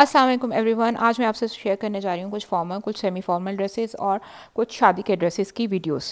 Aslam every one आज मैं आपसे शेयर करने जा रही हूँ कुछ फॉर्मल कुछ सेमी फॉर्मल ड्रेसेस और कुछ शादी के ड्रेसेस की वीडियोस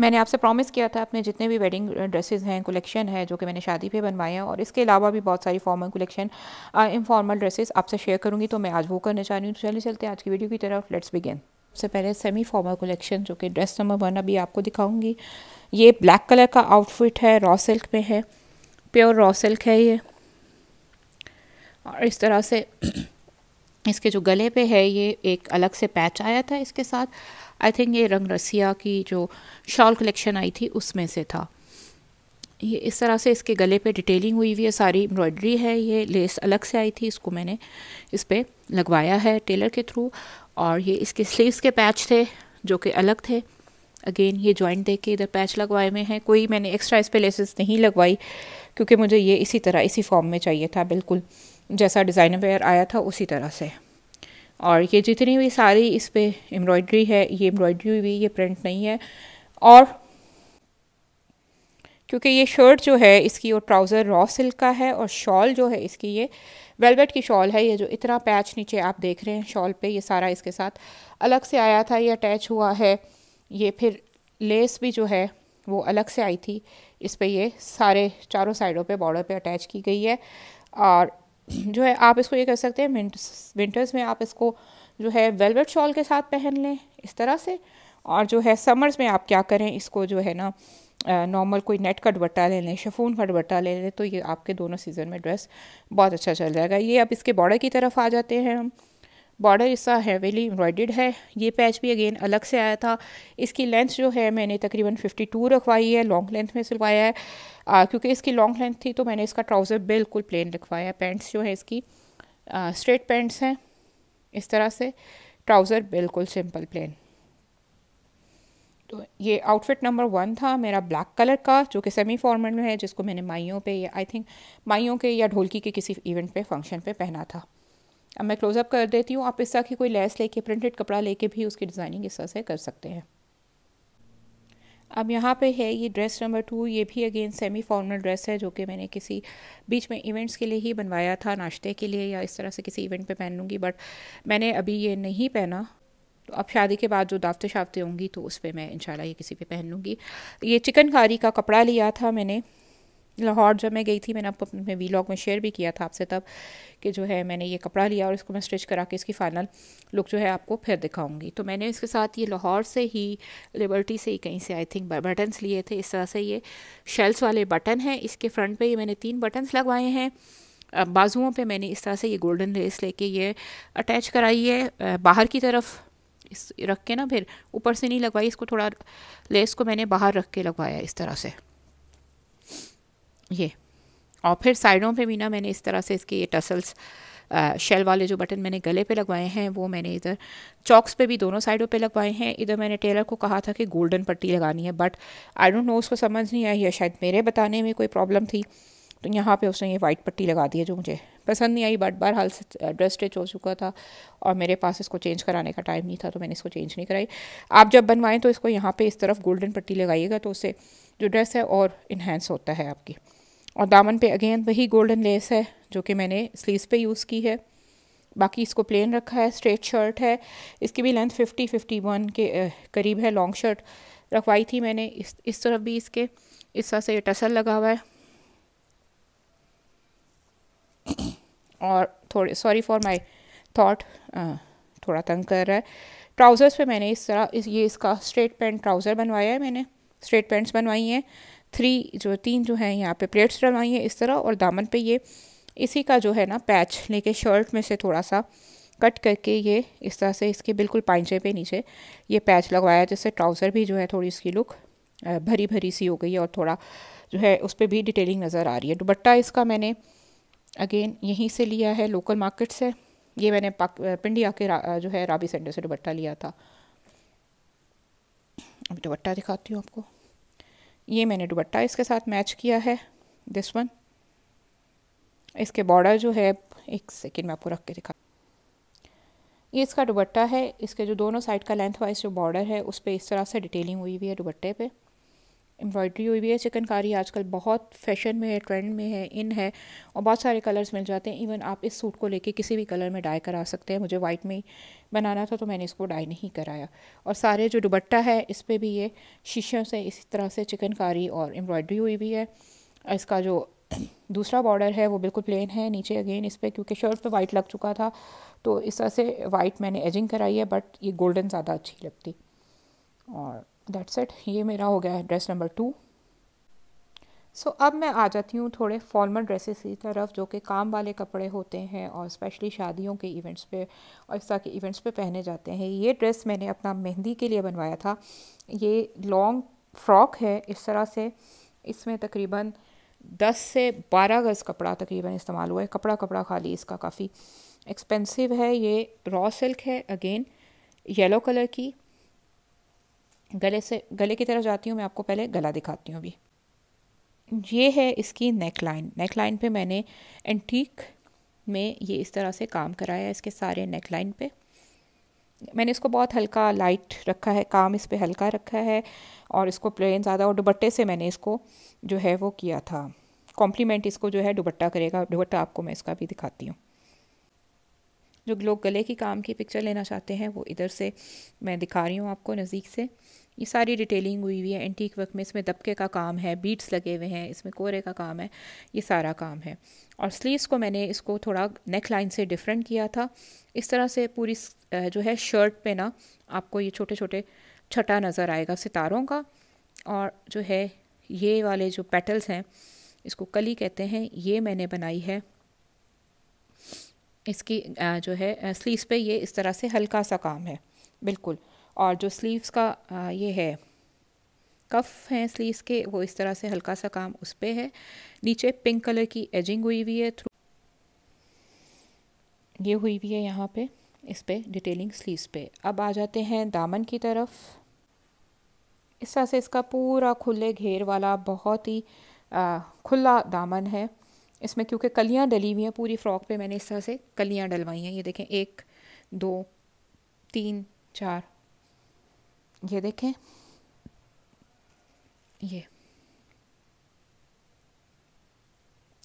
मैंने आपसे प्रॉमिस किया था अपने जितने भी वेडिंग ड्रेसेस हैं कलेक्शन है जो कि मैंने शादी पे बनवाए हैं और इसके अलावा भी बहुत सारी फॉर्मल कलेक्शन इनफॉर्मल ड्रेसेस आपसे शेयर करूँगी तो मैं आज वो करने चाह रही हूँ तो चलिए चलते हैं आज की वीडियो की तरफ लेट्स बिगेन सबसे पहले सेमी फॉर्मल कलेक्शन जो कि ड्रेस नंबर वन अभी आपको दिखाऊँगी ये ब्लैक कलर का आउटफिट है रॉ सिल्क में है प्योर रॉ सिल्क है ये और इस तरह से इसके जो गले पे है ये एक अलग से पैच आया था इसके साथ आई थिंक ये रंग रसिया की जो शॉल कलेक्शन आई थी उसमें से था ये इस तरह से इसके गले पे डिटेलिंग हुई हुई है सारी एम्ब्रॉयडरी है ये लेस अलग से आई थी इसको मैंने इस पर लगवाया है टेलर के थ्रू और ये इसके स्लीव्स के पैच थे जो कि अलग थे अगेन ये जॉइंट देख के इधर पैच लगवाए हुए हैं कोई मैंने एक्स्ट्रा इस पर लेसेस नहीं लगवाई क्योंकि मुझे ये इसी तरह इसी फॉर्म में चाहिए था बिल्कुल जैसा डिज़ाइनर वेयर आया था उसी तरह से और ये जितनी भी सारी इस पर एम्ब्रॉयड्री है ये एम्ब्रॉयड्री भी ये प्रिंट नहीं है और क्योंकि ये शर्ट जो है इसकी और ट्राउज़र रॉ सिल्क का है और शॉल जो है इसकी ये वेलवेट की शॉल है ये जो इतना पैच नीचे आप देख रहे हैं शॉल पे ये सारा इसके साथ अलग से आया था ये अटैच हुआ है ये फिर लेस भी जो है वो अलग से आई थी इस पर ये सारे चारों साइडों पे बॉर्डर पे अटैच की गई है और जो है आप इसको ये कर सकते हैं विंटर्स विंटर्स में आप इसको जो है वेलवेट शॉल के साथ पहन लें इस तरह से और जो है समर्स में आप क्या करें इसको जो है ना नॉर्मल कोई नेट का दुबट्टा ले लें शफून का दुपट्टा ले लें तो ये आपके दोनों सीज़न में ड्रेस बहुत अच्छा चल जाएगा ये अब इसके बॉर्डर की तरफ आ जाते हैं हम बॉर्डर इसका हेवीली एम्ब्रॉयड है ये पैच भी अगेन अलग से आया था इसकी लेंथ जो है मैंने तकरीबन 52 रखवाई है लॉन्ग लेंथ में सिलवाया है आ, क्योंकि इसकी लॉन्ग लेंथ थी तो मैंने इसका ट्राउज़र बिल्कुल प्लेन रखवाया है पैंट्स जो है इसकी स्ट्रेट पैंट्स हैं इस तरह से ट्राउज़र बिल्कुल सिंपल प्लेन तो ये आउटफिट नंबर वन था मेरा ब्लैक कलर का जो कि सेमी फॉर्मेट में है जिसको मैंने माइयों पे या आई थिंक माइयों के या ढोलकी के किसी इवेंट पे फंक्शन पे पहना था अब मैं क्लोज़अप कर देती हूँ आप इस तरह की कोई लेस लेके प्रिंटेड कपड़ा लेके भी उसकी डिज़ाइनिंग इस तरह से कर सकते हैं अब यहाँ पे है ये ड्रेस नंबर टू ये भी अगेन सेमी फॉर्मल ड्रेस है जो कि मैंने किसी बीच में इवेंट्स के लिए ही बनवाया था नाश्ते के लिए या इस तरह से किसी इवेंट पे पहन लूँगी बट मैंने अभी ये नहीं पहना तो अब शादी के बाद जो दावते शावते होंगी तो उस पर मैं इंशाल्लाह ये किसी पे पहन लूँगी ये चिकनकारी का कपड़ा लिया था मैंने लाहौर जब मैं गई थी मैंने आपको अपने वीलॉग में शेयर भी किया था आपसे तब कि जो है मैंने ये कपड़ा लिया और इसको मैं स्टिच करा के इसकी फ़ाइनल लुक जो है आपको फिर दिखाऊंगी तो मैंने इसके साथ ये लाहौर से ही लिबर्टी से ही कहीं से आई थिंक बटन्स लिए थे इस तरह से ये शेल्स वाले बटन हैं इसके फ्रंट पर ये मैंने तीन बटन्स लगवाए हैं बाजुओं पर मैंने इस तरह से ये गोल्डन लेस ले ये अटैच कराई है बाहर की तरफ इस रख के ना फिर ऊपर से नहीं लगवाई इसको थोड़ा लेस को मैंने बाहर रख के लगवाया इस तरह से ये और फिर साइडों पे भी ना मैंने इस तरह से इसके ये टसल्स शेल वाले जो बटन मैंने गले पे लगवाए हैं वो मैंने इधर चौक्स पे भी दोनों साइडों पे लगवाए हैं इधर मैंने टेलर को कहा था कि गोल्डन पट्टी लगानी है बट आई डोंट नो उसको समझ नहीं आई या शायद मेरे बताने में कोई प्रॉब्लम थी तो यहाँ पे उसने ये वाइट पट्टी लगा दी है जो मुझे पसंद नहीं आई बट बार हाल से ड्रेस स्टिच हो चुका था और मेरे पास इसको चेंज कराने का टाइम नहीं था तो मैंने इसको चेंज नहीं कराई आप जब बनवाएं तो इसको यहाँ पे इस तरफ गोल्डन पट्टी लगाइएगा तो उससे जो ड्रेस है और इन्हेंस होता है आपकी और दामन पे अगेन वही गोल्डन लेस है जो कि मैंने स्लीव्स पे यूज़ की है बाकी इसको प्लेन रखा है स्ट्रेट शर्ट है इसकी भी लेंथ फिफ्टी फिफ्टी वन के करीब है लॉन्ग शर्ट रखवाई थी मैंने इस इस तरफ भी इसके इस तरह से ये टसल लगा हुआ है और थोड़े सॉरी फॉर माय थॉट थोड़ा तंग कर रहा है ट्राउज़र्स पे मैंने इस तरह इस ये इसका स्ट्रेट पैंट ट्राउज़र बनवाया है मैंने स्ट्रेट पैंट्स बनवाई हैं थ्री जो तीन जो है यहाँ पे प्लेट्स डलवाई हैं इस तरह और दामन पे ये इसी का जो है ना पैच लेके शर्ट में से थोड़ा सा कट करके ये इस तरह से इसके बिल्कुल पाइचे पे नीचे ये पैच लगवाया जिससे ट्राउज़र भी जो है थोड़ी इसकी लुक भरी भरी सी हो गई है और थोड़ा जो है उस पर भी डिटेलिंग नज़र आ रही है दुबट्टा इसका मैंने अगेन यहीं से लिया है लोकल मार्केट से ये मैंने पिंडी आके जो है राबी सेंटर से दुबट्टा लिया था अभी दुबट्टा दिखाती हूँ आपको ये मैंने दुबट्टा इसके साथ मैच किया है दिस वन इसके बॉर्डर जो है एक सेकेंड मैं आपको रख के दिखा ये इसका दुबट्टा है इसके जो दोनों साइड का लेंथ वाइज जो बॉर्डर है उस पर इस तरह से डिटेलिंग हुई हुई है दुबट्टे पे एम्ब्रॉयडरी हुई भी है चिकनकारी आजकल बहुत फैशन में है ट्रेंड में है इन है और बहुत सारे कलर्स मिल जाते हैं इवन आप इस सूट को लेके किसी भी कलर में डाई करा सकते हैं मुझे वाइट में ही बनाना था तो मैंने इसको डाई नहीं कराया और सारे जो दुबट्टा है इस पर भी ये शीशों से इसी तरह से चिकनकारी और एम्ब्रॉयडरी हुई भी है इसका जो दूसरा बॉर्डर है वो बिल्कुल प्लेन है नीचे अगेन इस पर क्योंकि शर्ट पर वाइट लग चुका था तो इस तरह से वाइट मैंने एजिंग कराई है बट ये गोल्डन ज़्यादा अच्छी लगती और दैट्स इट ये मेरा हो गया है dress number two so so, अब मैं आ जाती हूँ थोड़े फॉर्मल ड्रेसेस की तरफ जो कि काम वाले कपड़े होते हैं और स्पेशली शादियों के इवेंट्स पे और इस तरह के इवेंट्स पे पहने जाते हैं ये ड्रेस मैंने अपना मेहंदी के लिए बनवाया था ये लॉन्ग फ्रॉक है इस तरह से इसमें तकरीबन दस से बारह गज़ कपड़ा तकरीबन इस्तेमाल हुआ है कपड़ा कपड़ा खाली इसका काफ़ी एक्सपेंसिव है ये रॉ सिल्क है अगेन येलो कलर की गले से गले की तरफ जाती हूँ मैं आपको पहले गला दिखाती हूँ अभी ये है इसकी नेक लाइन नेक लाइन पे मैंने एंटीक में ये इस तरह से काम कराया है इसके सारे नेक लाइन पे मैंने इसको बहुत हल्का लाइट रखा है काम इस पर हल्का रखा है और इसको प्लेन ज़्यादा और दुबट्टे से मैंने इसको जो है वो किया था कॉम्प्लीमेंट इसको जो है दुबट्टा करेगा दुबट्टा आपको मैं इसका भी दिखाती हूँ जो लोग गले की काम की पिक्चर लेना चाहते हैं वो इधर से मैं दिखा रही हूँ आपको नज़दीक से ये सारी डिटेलिंग हुई हुई है एंटीक वर्क में इसमें दबके का काम है बीट्स लगे हुए हैं इसमें कोरे का काम है ये सारा काम है और स्लीव्स को मैंने इसको थोड़ा नेक लाइन से डिफरेंट किया था इस तरह से पूरी जो है शर्ट पे ना आपको ये छोटे छोटे छटा नज़र आएगा सितारों का और जो है ये वाले जो पेटल्स हैं इसको कली कहते हैं ये मैंने बनाई है इसकी जो है स्लीव्स पे ये इस तरह से हल्का सा काम है बिल्कुल और जो स्लीव्स का आ, ये है कफ हैं स्लीव्स के वो इस तरह से हल्का सा काम उस पर है नीचे पिंक कलर की एजिंग हुई हुई है थ्रू ये हुई हुई है यहाँ पे इस पर डिटेलिंग स्लीव्स पे अब आ जाते हैं दामन की तरफ इस तरह से इसका पूरा खुले घेर वाला बहुत ही आ, खुला दामन है इसमें क्योंकि कलियाँ डली हुई हैं पूरी फ्रॉक पे मैंने इस तरह से कलियाँ डलवाई हैं ये देखें एक दो तीन चार ये देखें ये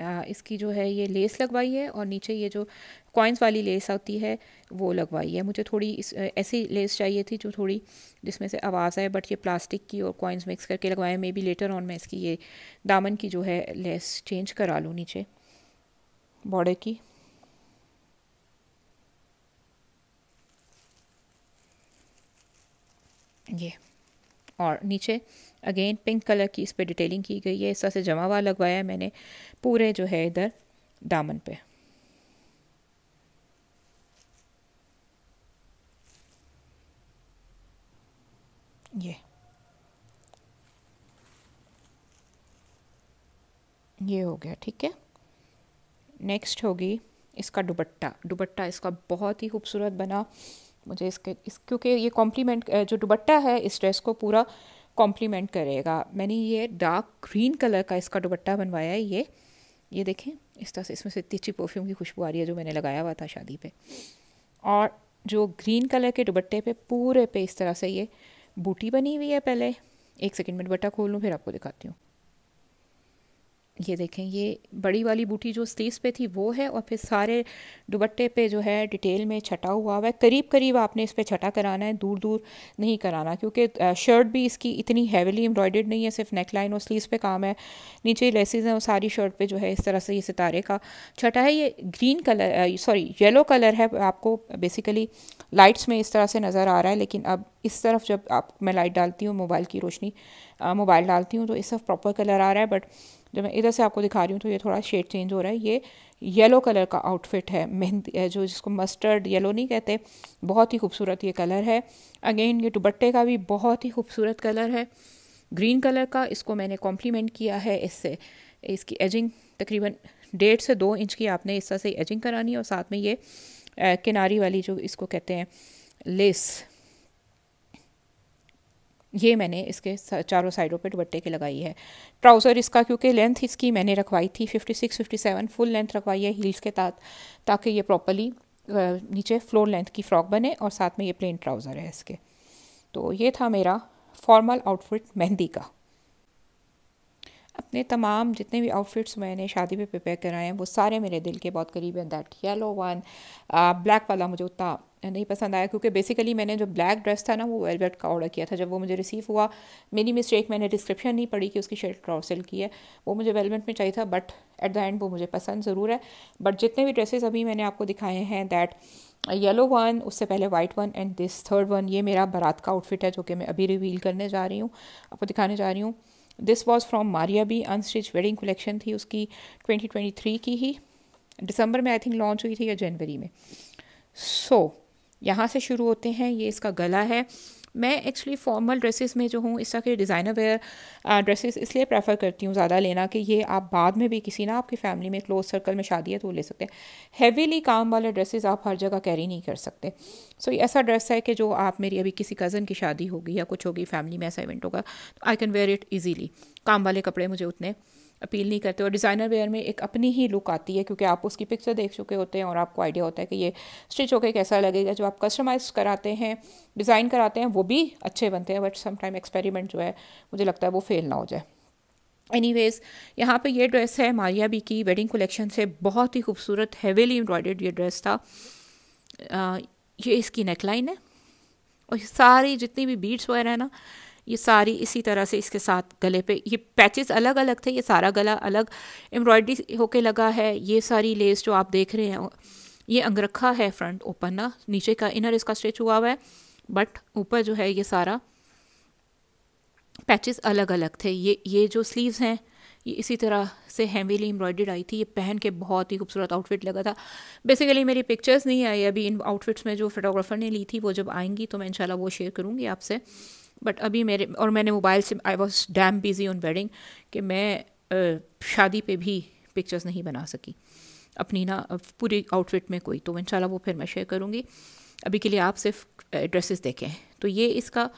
आ, इसकी जो है ये लेस लगवाई है और नीचे ये जो कॉइन्स वाली लेस आती है वो लगवाई है मुझे थोड़ी इस ऐसी लेस चाहिए थी जो थोड़ी जिसमें से आवाज़ आए बट ये प्लास्टिक की और कॉइन्स मिक्स करके लगवाए मे बी लेटर ऑन मैं इसकी ये दामन की जो है लेस चेंज करा लूँ नीचे बॉर्डर की ये और नीचे अगेन पिंक कलर की इस पर डिटेलिंग की गई है इस तरह से जमा हुआ लगवाया है मैंने पूरे जो है इधर दामन पे ये ये हो गया ठीक है नेक्स्ट होगी इसका दुबट्टा दुबट्टा इसका बहुत ही खूबसूरत बना मुझे इसके इस क्योंकि ये कॉम्प्लीमेंट जो दुबट्टा है इस ड्रेस को पूरा कॉम्प्लीमेंट करेगा मैंने ये डार्क ग्रीन कलर का इसका दुबट्टा बनवाया है ये ये देखें इस तरह से इसमें से इतनी अच्छी परफ्यूम की खुशबू आ रही है जो मैंने लगाया हुआ था शादी पे और जो ग्रीन कलर के दुबट्टे पे पूरे पे इस तरह से ये बूटी बनी हुई है पहले एक सेकेंड में दुबट्टा खोल लूँ फिर आपको दिखाती हूँ ये देखें ये बड़ी वाली बूटी जो स्लीस पे थी वो है और फिर सारे दुबट्टे पे जो है डिटेल में छटा हुआ हुआ है करीब करीब आपने इस पर छटा कराना है दूर दूर नहीं कराना क्योंकि शर्ट भी इसकी इतनी हैविली एम्ब्रॉयडर्ड नहीं है सिर्फ नेक लाइन और स्लीस पे काम है नीचे लेसेज हैं और सारी शर्ट पर जो है इस तरह से ये सितारे का छटा है ये green colour sorry yellow colour है आपको बेसिकली लाइट्स में इस तरह से नज़र आ रहा है लेकिन अब इस तरफ जब आप मैं लाइट डालती हूँ मोबाइल की रोशनी मोबाइल डालती हूँ तो इस तरफ प्रॉपर कलर आ रहा है बट जब मैं इधर से आपको दिखा रही हूँ तो ये थोड़ा शेड चेंज हो रहा है ये येलो कलर का आउटफिट है मेहंदी है जो जिसको मस्टर्ड येलो नहीं कहते बहुत ही खूबसूरत ये कलर है अगेन ये दुबट्टे का भी बहुत ही खूबसूरत कलर है ग्रीन कलर का इसको मैंने कॉम्प्लीमेंट किया है इससे इसकी एजिंग तकरीबन डेढ़ से दो इंच की आपने इस तरह से एजिंग करानी है और साथ में ये किनारी वाली जो इसको कहते हैं लेस ये मैंने इसके चारों साइडों पे दुपट्टे के लगाई है ट्राउज़र इसका क्योंकि लेंथ इसकी मैंने रखवाई थी 56, 57 फुल लेंथ रखवाई है हील्स के साथ ताकि ये प्रॉपरली नीचे फ्लोर लेंथ की फ़्रॉक बने और साथ में ये प्लेन ट्राउज़र है इसके तो ये था मेरा फॉर्मल आउटफिट मेहंदी का अपने तमाम जितने भी आउटफिट्स मैंने शादी पे प्रिपेयर कराए हैं वो सारे मेरे दिल के बहुत करीब हैं दैट येलो वन ब्लैक वाला मुझे उतना नहीं पसंद आया क्योंकि बेसिकली मैंने जो ब्लैक ड्रेस था ना वो वेलवेट का ऑर्डर किया था जब वो मुझे रिसीव हुआ मेरी मिस्टेक मैंने डिस्क्रिप्शन नहीं पढ़ी कि उसकी शर्ट क्रॉसल की है वो मुझे वेलवेट में चाहिए था बट एट द एंड वो मुझे पसंद ज़रूर है बट जितने भी ड्रेसेस अभी मैंने आपको दिखाए हैं दैट येलो वन उससे पहले white one and this third one ये मेरा बारात का आउटफिट है जो कि मैं अभी रिवील करने जा रही हूँ आपको दिखाने जा रही हूँ this was from Maria B unstitch wedding collection थी उसकी 2023 की ही दिसंबर में आई थिंक लॉन्च हुई थी या जनवरी में सो so, यहाँ से शुरू होते हैं ये इसका गला है मैं एक्चुअली फॉर्मल ड्रेसेस में जो हूँ इस तरह के डिज़ाइनर वेयर ड्रेसेस इसलिए प्रेफर करती हूँ ज़्यादा लेना कि ये आप बाद में भी किसी ना आपकी फैमिली में क्लोज सर्कल में शादी है तो ले सकते हैं हैवीली काम वाले ड्रेसेस आप हर जगह कैरी नहीं कर सकते सो so, ऐसा ड्रेस है कि जो आप मेरी अभी किसी कज़न की शादी होगी या कुछ होगी फैमिली में ऐसा इवेंट होगा तो I can wear it easily काम वाले कपड़े मुझे उतने अपील नहीं करते और डिज़ाइनर वेयर में एक अपनी ही लुक आती है क्योंकि आप उसकी पिक्चर देख चुके होते हैं और आपको आइडिया होता है कि ये स्टिच होकर कैसा लगेगा जो आप कस्टमाइज़ कराते हैं डिज़ाइन कराते हैं वो भी अच्छे बनते हैं बट समटाइम एक्सपेरिमेंट जो है मुझे लगता है वो फेल ना हो जाए एनी वेज़ यहाँ पर यह ड्रेस है मारिया बी की वेडिंग कलेक्शन से बहुत ही खूबसूरत हैवीली एम्ब्रॉयडर्ड ये ड्रेस था आ, ये इसकी नेकलाइन है और सारी जितनी भी बीट्स वगैरह है ना ये सारी इसी तरह से इसके साथ गले पे ये पैचेस अलग अलग थे ये सारा गला अलग एम्ब्रॉयडरी होके लगा है ये सारी लेस जो आप देख रहे हैं ये अंगरखा है फ्रंट ओपन ना नीचे का इनर इसका स्ट्रेच हुआ हुआ है बट ऊपर जो है ये सारा पैचेस अलग अलग थे ये ये जो स्लीव्स हैं ये इसी तरह से हैवीली एम्ब्रॉयडर्ड आई थी ये पहन के बहुत ही खूबसूरत आउटफिट लगा था बेसिकली मेरी पिक्चर्स नहीं आई अभी इन आउटफिट्स में जो फोटोग्राफर ने ली थी वो जब आएंगी तो मैं इंशाल्लाह वो शेयर करूँगी आपसे बट अभी मेरे और मैंने मोबाइल से I was damn busy on wedding कि मैं शादी पे भी पिक्चर्स नहीं बना सकी अपनी ना पूरी आउटफिट में कोई तो इन वो फिर मैं शेयर करूँगी अभी के लिए आप सिर्फ ड्रेसेस देखें तो ये इसका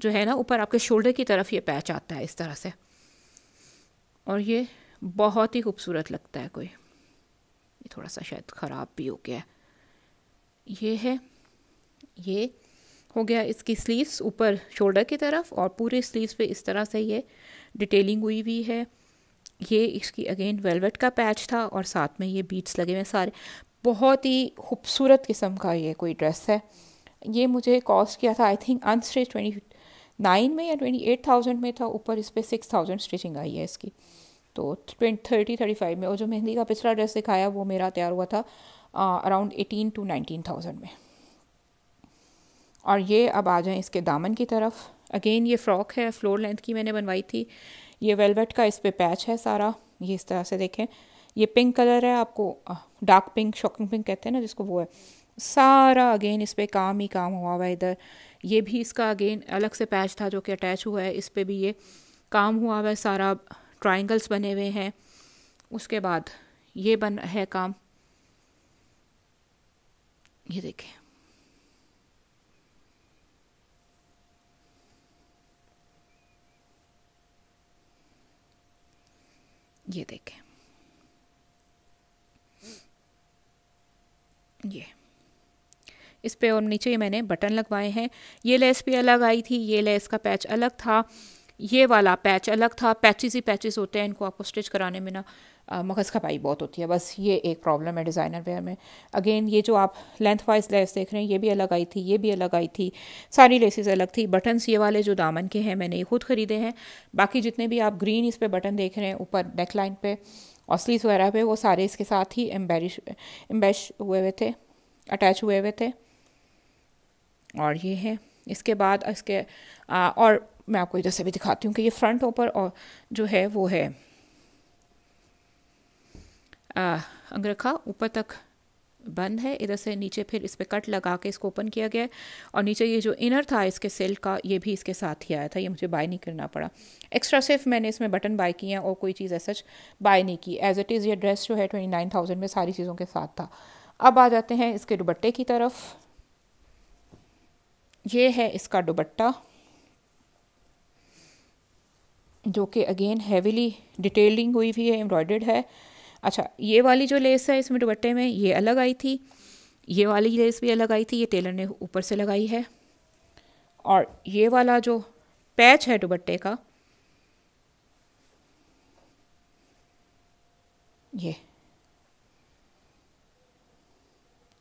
जो है ना ऊपर आपके शोल्डर की तरफ ये पैच आता है इस तरह से और ये बहुत ही खूबसूरत लगता है कोई ये थोड़ा सा शायद ख़राब भी हो गया है ये है ये हो गया इसकी स्लीव्स ऊपर शोल्डर की तरफ और पूरे स्लीव्स पे इस तरह से ये डिटेलिंग हुई हुई है ये इसकी अगेन वेलवेट का पैच था और साथ में ये बीट्स लगे हुए सारे बहुत ही खूबसूरत किस्म का ये कोई ड्रेस है ये मुझे कॉस्ट किया था I think unstitch twenty nine में या ट्वेंटी एट थाउजेंड में था ऊपर इस पर सिक्स थाउजेंड स्टिचिंग आई है इसकी तो ट्वेंट थर्टी थर्टी फाइव में और जो मेहंदी का पिछला ड्रेस दिखाया वो मेरा तैयार हुआ था around eighteen to nineteen thousand में और ये अब आ जाएं इसके दामन की तरफ अगेन ये फ्रॉक है फ्लोर लेंथ की मैंने बनवाई थी ये वेलवेट का इस पर पैच है सारा ये इस तरह से देखें ये पिंक कलर है आपको डार्क पिंक शॉकिंग पिंक कहते हैं ना जिसको वो है सारा अगेन इस पर काम ही काम हुआ हुआ है इधर ये भी इसका अगेन अलग से पैच था जो कि अटैच हुआ है इस पर भी ये काम हुआ हुआ है सारा ट्राइंगल्स बने हुए हैं उसके बाद ये बन है काम ये देखें ये देखें ये इस पे और नीचे ये मैंने बटन लगवाए हैं ये लेस भी अलग आई थी ये लेस का पैच अलग था ये वाला पैच अलग था पैचेस ही पैचेस होते हैं इनको आपको स्टिच कराने में ना मगज़ खपाई बहुत होती है बस ये एक प्रॉब्लम है डिज़ाइनर वेयर में अगेन ये जो आप लेंथ वाइज लेस देख रहे हैं ये भी अलग आई थी ये भी अलग आई थी सारी लेसेस अलग थी बटन्स ये वाले जो दामन के हैं मैंने ये खुद ख़रीदे हैं बाकी जितने भी आप ग्रीन इस पर बटन देख रहे हैं ऊपर नेक लाइन पर और वगैरह पे वो सारे इसके साथ ही एम्बेरिश एम्बेश हुए हुए थे अटैच हुए हुए थे और ये है इसके बाद इसके आ, और मैं आपको इधर से भी दिखाती हूँ कि ये फ्रंट ओपर और जो है वो है अंगरखा ऊपर तक बंद है इधर से नीचे फिर इस पर कट लगा के इसको ओपन किया गया है और नीचे ये जो इनर था इसके सेल का ये भी इसके साथ ही आया था ये मुझे बाय नहीं करना पड़ा एक्स्ट्रा सिर्फ मैंने इसमें बटन बाय किए हैं और कोई चीज़ ऐसा बाय नहीं की एज इट इज़ ये ड्रेस जो है ट्वेंटी नाइन थाउजेंड में सारी चीज़ों के साथ था अब आ जाते हैं इसके दुबट्टे की तरफ ये है इसका दुबट्टा जो कि अगेन हैवीली डिटेलिंग हुई हुई है एम्ब्रॉयडर्ड है अच्छा ये वाली जो लेस है इसमें दुपट्टे में ये अलग आई थी ये वाली लेस भी अलग आई थी ये टेलर ने ऊपर से लगाई है और ये वाला जो पैच है दुपट्टे का ये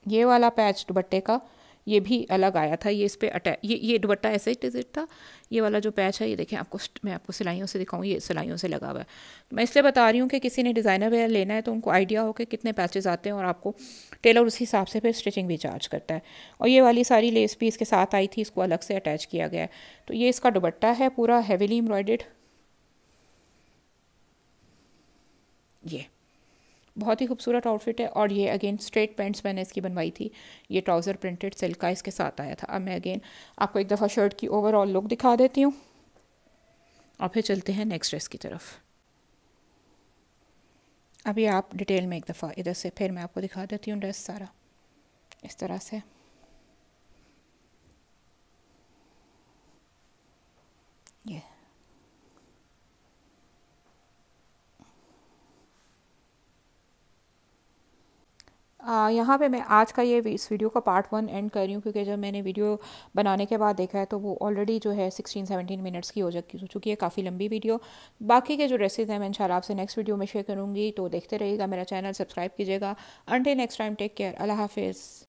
ये वाला पैच दुपट्टे का ये भी अलग आया था ये इस पर अटैच ये ये दुबट्टा ऐसे डिजिट था ये वाला जो पैच है ये देखें आपको मैं आपको सिलाइयों से दिखाऊँ ये सिलाइयों से लगा हुआ है मैं इसलिए बता रही हूँ कि किसी ने डिज़ाइनर वेयर लेना है तो उनको आइडिया हो कि कितने पैचेज़ आते हैं और आपको टेलर उस हिसाब से फिर स्टिचिंग भी चार्ज करता है और ये वाली सारी लेस भी इसके साथ आई थी इसको अलग से अटैच किया गया है तो ये इसका दुबट्टा है पूरा हैवीली एम्ब्रॉयड ये बहुत ही खूबसूरत आउटफिट है और ये अगेन स्ट्रेट पैंट्स मैंने इसकी बनवाई थी ये ट्राउज़र प्रिंटेड सिल्क का इसके साथ आया था अब मैं अगेन आपको एक दफ़ा शर्ट की ओवरऑल लुक दिखा देती हूँ और फिर चलते हैं नेक्स्ट ड्रेस की तरफ अभी आप डिटेल में एक दफ़ा इधर से फिर मैं आपको दिखा देती हूँ ड्रेस सारा इस तरह से ये yeah. यहाँ पे मैं आज का ये इस वीडियो का पार्ट वन एंड कर रही हूँ क्योंकि जब मैंने वीडियो बनाने के बाद देखा है तो वो ऑलरेडी जो है सिक्सटीन सेवनटीन मिनट्स की हो जा चुकी है काफ़ी लंबी वीडियो बाकी के जो रेसिज हैं मैं इन आपसे नेक्स्ट वीडियो में शेयर करूँगी तो देखते रहिएगा मेरा चैनल सब्सक्राइब कीजिएगा अंटे नेक्स्ट टाइम टेक केयर अल्लाह हाफिज़